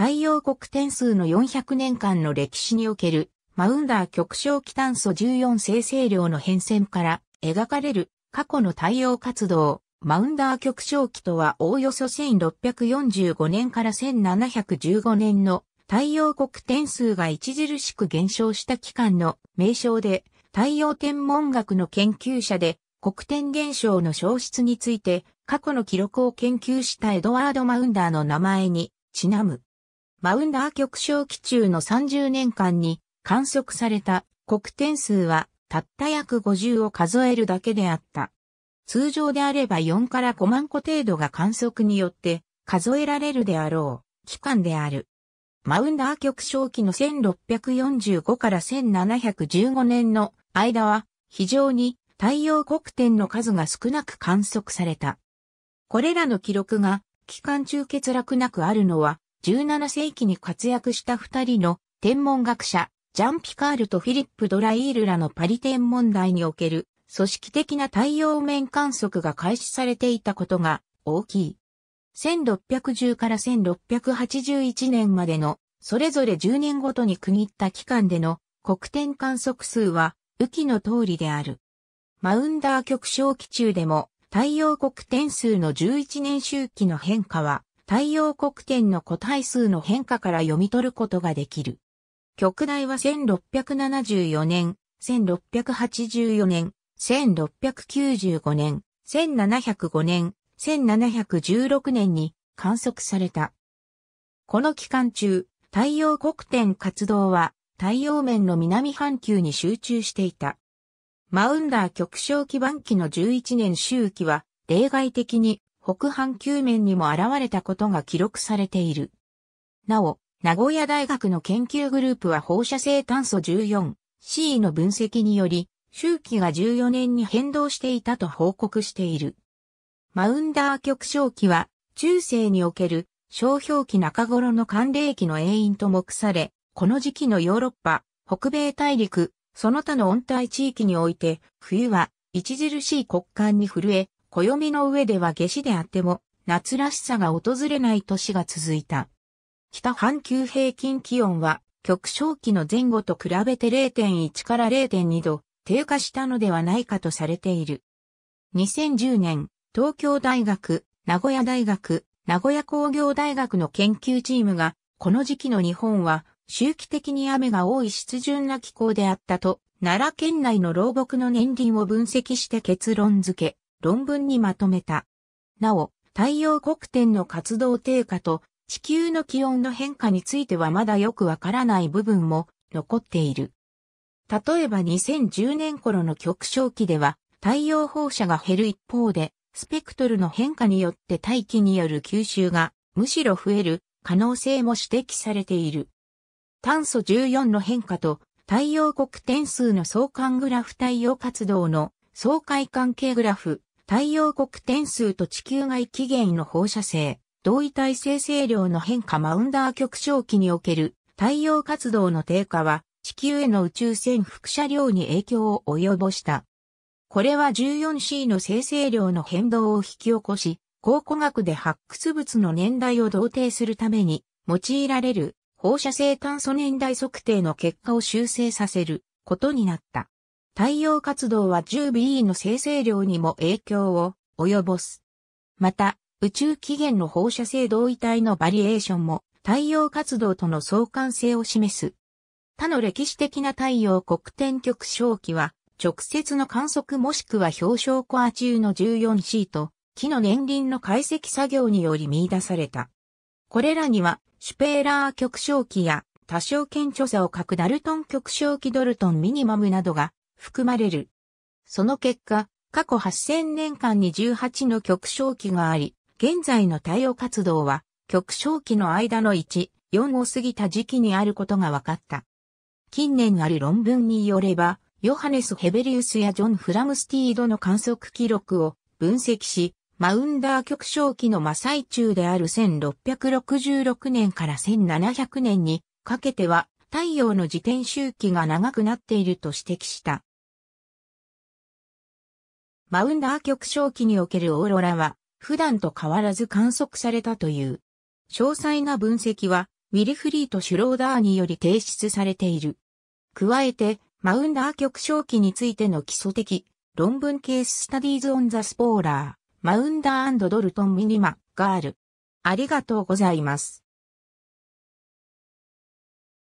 太陽国点数の400年間の歴史における、マウンダー極小気炭素14生成量の変遷から描かれる過去の太陽活動、マウンダー極小気とはおおよそ1645年から1715年の太陽国点数が著しく減少した期間の名称で、太陽天文学の研究者で、黒点現象の消失について、過去の記録を研究したエドワード・マウンダーの名前に、ちなむ。マウンダー極小期中の30年間に観測された黒点数はたった約50を数えるだけであった。通常であれば4から5万個程度が観測によって数えられるであろう期間である。マウンダー極小期の1645から1715年の間は非常に太陽黒点の数が少なく観測された。これらの記録が期間中欠落なくあるのは17世紀に活躍した二人の天文学者、ジャンピカールとフィリップ・ドライールらのパリ天文台における組織的な太陽面観測が開始されていたことが大きい。1610から1681年までのそれぞれ10年ごとに区切った期間での黒点観測数は雨季の通りである。マウンダー極小期中でも太陽黒点数の11年周期の変化は太陽黒点の個体数の変化から読み取ることができる。極大は1674年、1684年、1695年、1705年、1716年に観測された。この期間中、太陽黒点活動は太陽面の南半球に集中していた。マウンダー極小基盤期の11年周期は例外的に北半球面にも現れたことが記録されている。なお、名古屋大学の研究グループは放射性炭素 14C の分析により、周期が14年に変動していたと報告している。マウンダー極小期は、中世における小氷期中頃の寒冷期の永遠と目され、この時期のヨーロッパ、北米大陸、その他の温帯地域において、冬は著しい国間に震え、暦の上では夏至であっても、夏らしさが訪れない年が続いた。北半球平均気温は、極小期の前後と比べて0.1から0.2度低下したのではないかとされている。2010年、東京大学、名古屋大学、名古屋工業大学の研究チームが、この時期の日本は周期的に雨が多い湿潤な気候であったと、奈良県内の老木の年輪を分析して結論付け、論文にまとめた。なお、太陽黒点の活動低下と地球の気温の変化についてはまだよくわからない部分も残っている。例えば2010年頃の極小期では太陽放射が減る一方で、スペクトルの変化によって大気による吸収がむしろ増える可能性も指摘されている。炭素14の変化と太陽黒点数の相関グラフ太陽活動の相関関係グラフ太陽国点数と地球外起源の放射性、同位体生成量の変化マウンダー極小期における太陽活動の低下は地球への宇宙船輻射量に影響を及ぼした。これは 14C の生成量の変動を引き起こし、考古学で発掘物の年代を同定するために用いられる放射性炭素年代測定の結果を修正させることになった。太陽活動は 10BE の生成量にも影響を及ぼす。また、宇宙起源の放射性同位体のバリエーションも太陽活動との相関性を示す。他の歴史的な太陽黒点極小期は、直接の観測もしくは表彰コア中の 14C と、木の年輪の解析作業により見出された。これらには、シュペーラー極小期や、多少顕著さを欠くダルトン極小期ドルトンミニマムなどが含まれる。その結果、過去8000年間に18の極小期があり、現在の太陽活動は極小期の間の1、4を過ぎた時期にあることが分かった。近年ある論文によれば、ヨハネス・ヘベリウスやジョン・フラムスティードの観測記録を分析し、マウンダー極小期の真最中である1666年から1700年にかけては太陽の自転周期が長くなっていると指摘した。マウンダー極小期におけるオーロラは、普段と変わらず観測されたという。詳細な分析は、ウィルフリーとシュローダーにより提出されている。加えて、マウンダー極小期についての基礎的、論文ケーススタディーズオンザスポーラー、マウンダードルトンミニマ、ガール。ありがとうございます。